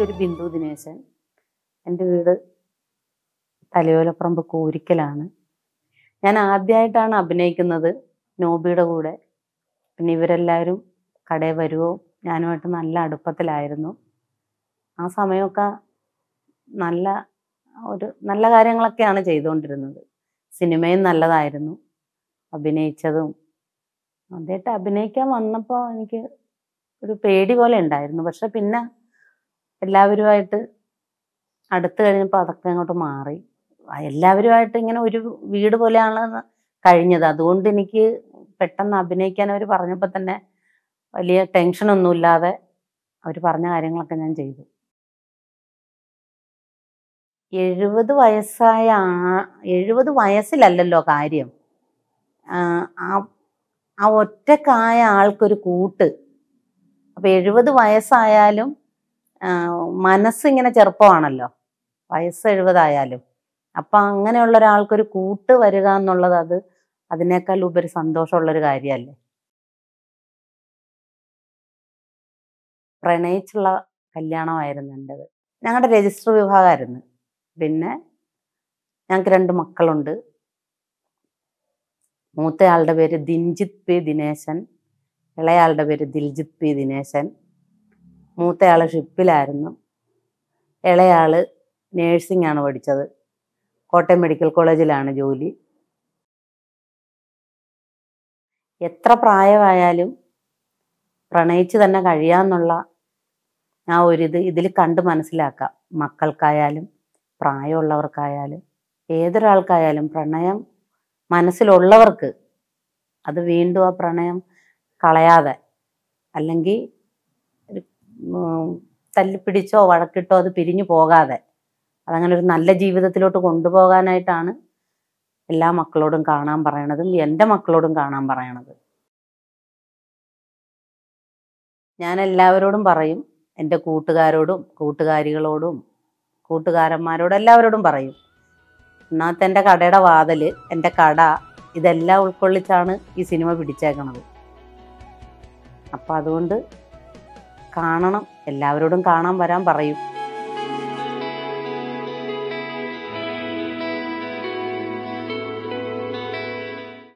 പേര് ബിന്ദു ദിനേശൻ എൻ്റെ വീട് തലയോലപ്പറമ്പ് കൂരിക്കലാണ് ഞാൻ ആദ്യമായിട്ടാണ് അഭിനയിക്കുന്നത് നോബിയുടെ കൂടെ പിന്നെ ഇവരെല്ലാവരും കടയിൽ വരുമോ ഞാനുമായിട്ട് നല്ല അടുപ്പത്തിലായിരുന്നു ആ സമയമൊക്കെ നല്ല ഒരു നല്ല കാര്യങ്ങളൊക്കെയാണ് ചെയ്തുകൊണ്ടിരുന്നത് സിനിമയും നല്ലതായിരുന്നു അഭിനയിച്ചതും അദ്ദേഹത്തെ അഭിനയിക്കാൻ വന്നപ്പോൾ എനിക്ക് ഒരു പേടി പോലെ ഉണ്ടായിരുന്നു പക്ഷെ പിന്നെ എല്ലാവരുമായിട്ട് അടുത്ത് കഴിഞ്ഞപ്പോൾ അതൊക്കെ അങ്ങോട്ട് മാറി എല്ലാവരുമായിട്ട് ഇങ്ങനെ ഒരു വീട് പോലെയാണ് കഴിഞ്ഞത് അതുകൊണ്ട് എനിക്ക് പെട്ടെന്ന് അഭിനയിക്കാൻ അവർ പറഞ്ഞപ്പോൾ തന്നെ വലിയ ടെൻഷനൊന്നുമില്ലാതെ അവർ പറഞ്ഞ കാര്യങ്ങളൊക്കെ ഞാൻ ചെയ്തു എഴുപത് വയസ്സായ എഴുപത് വയസ്സിലല്ലല്ലോ കാര്യം ആ ഒറ്റക്കായ ആൾക്കൊരു കൂട്ട് അപ്പം എഴുപത് വയസ്സായാലും മനസ്സിങ്ങനെ ചെറുപ്പമാണല്ലോ വയസ്സ് എഴുപതായാലും അപ്പൊ അങ്ങനെയുള്ള ഒരാൾക്കൊരു കൂട്ട് വരിക എന്നുള്ളത് അത് അതിനേക്കാൾ ഉപരി സന്തോഷമുള്ളൊരു കാര്യമല്ലേ പ്രണയിച്ചുള്ള കല്യാണമായിരുന്നു എൻ്റെത് ഞങ്ങളുടെ രജിസ്റ്റർ വിഭാഗമായിരുന്നു പിന്നെ ഞങ്ങൾക്ക് രണ്ട് മക്കളുണ്ട് മൂത്തയാളുടെ പേര് ദിൻജിത് പി ദിനേശൻ ഇളയാളുടെ പേര് ദിൽജിത് പി ദിനേശൻ മൂത്തയാൾ ഷിപ്പിലായിരുന്നു ഇളയാൾ നേഴ്സിംഗ് ആണ് പഠിച്ചത് കോട്ടയം മെഡിക്കൽ കോളേജിലാണ് ജോലി എത്ര പ്രായമായാലും പ്രണയിച്ച് തന്നെ കഴിയാന്നുള്ള ആ ഒരിത് ഇതിൽ കണ്ട് മനസ്സിലാക്കാം മക്കൾക്കായാലും പ്രായമുള്ളവർക്കായാലും ഏതൊരാൾക്കായാലും പ്രണയം മനസ്സിലുള്ളവർക്ക് അത് വീണ്ടും ആ പ്രണയം കളയാതെ അല്ലെങ്കിൽ തല്ലിപ്പിടിച്ചോ വഴക്കിട്ടോ അത് പിരിഞ്ഞു പോകാതെ അതങ്ങനെ ഒരു നല്ല ജീവിതത്തിലോട്ട് കൊണ്ടുപോകാനായിട്ടാണ് എല്ലാ മക്കളോടും കാണാൻ പറയണതും എൻ്റെ മക്കളോടും കാണാൻ പറയണത് ഞാൻ എല്ലാവരോടും പറയും എൻ്റെ കൂട്ടുകാരോടും കൂട്ടുകാരികളോടും കൂട്ടുകാരന്മാരോടും എല്ലാവരോടും പറയും എന്നാത്ത എൻ്റെ കടയുടെ വാതൽ എൻ്റെ കട ഇതെല്ലാം ഉൾക്കൊള്ളിച്ചാണ് ഈ സിനിമ പിടിച്ചേക്കണത് അപ്പം അതുകൊണ്ട് കാണണം എല്ലാവരോടും കാണാൻ വരാൻ പറയും